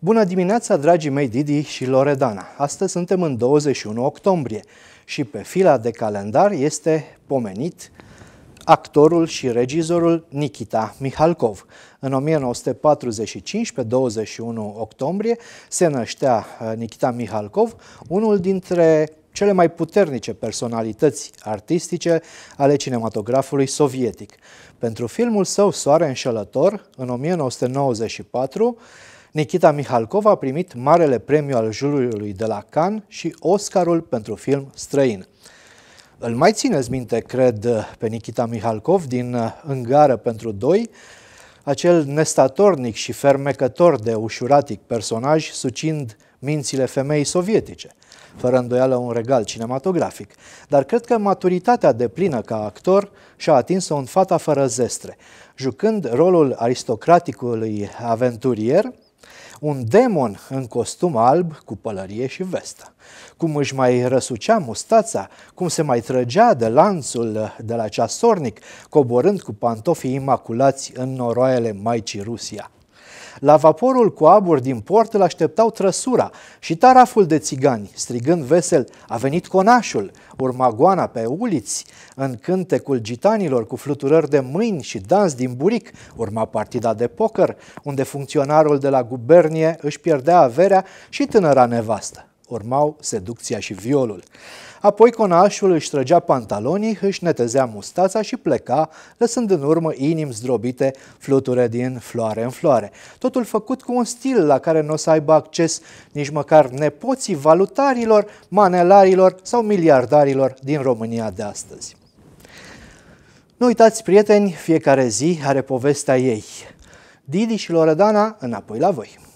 Bună dimineața, dragii mei Didi și Loredana! Astăzi suntem în 21 octombrie și pe fila de calendar este pomenit actorul și regizorul Nikita Mihalkov. În 1945, pe 21 octombrie, se năștea uh, Nikita Mihalkov, unul dintre cele mai puternice personalități artistice ale cinematografului sovietic. Pentru filmul său Soare înșelător, în 1994, Nikita Mihalkov a primit Marele Premiu al juriului de la Cannes și Oscarul pentru film străin. Îl mai țineți minte, cred, pe Nikita Mihalkov din Îngară pentru doi, acel nestatornic și fermecător de ușuratic personaj sucind mințile femei sovietice, fără îndoială un regal cinematografic. Dar cred că maturitatea de plină ca actor și-a atins-o în fata fără zestre, jucând rolul aristocraticului aventurier, un demon în costum alb cu pălărie și vestă. Cum își mai răsucea mustața, cum se mai trăgea de lanțul de la ceasornic, coborând cu pantofii imaculați în noroaiele Maicii Rusia – la vaporul cu abur din port îl așteptau trăsura și taraful de țigani, strigând vesel, a venit conașul, urma goana pe uliți, în cântecul gitanilor cu fluturări de mâini și dans din buric, urma partida de poker, unde funcționarul de la gubernie își pierdea averea și tânăra nevastă. Urmau seducția și violul. Apoi conașul își trăgea pantalonii, își netezea mustața și pleca, lăsând în urmă inimi zdrobite fluture din floare în floare. Totul făcut cu un stil la care nu o să aibă acces nici măcar nepoții valutarilor, manelarilor sau miliardarilor din România de astăzi. Nu uitați, prieteni, fiecare zi are povestea ei. Didi și Loredana, înapoi la voi!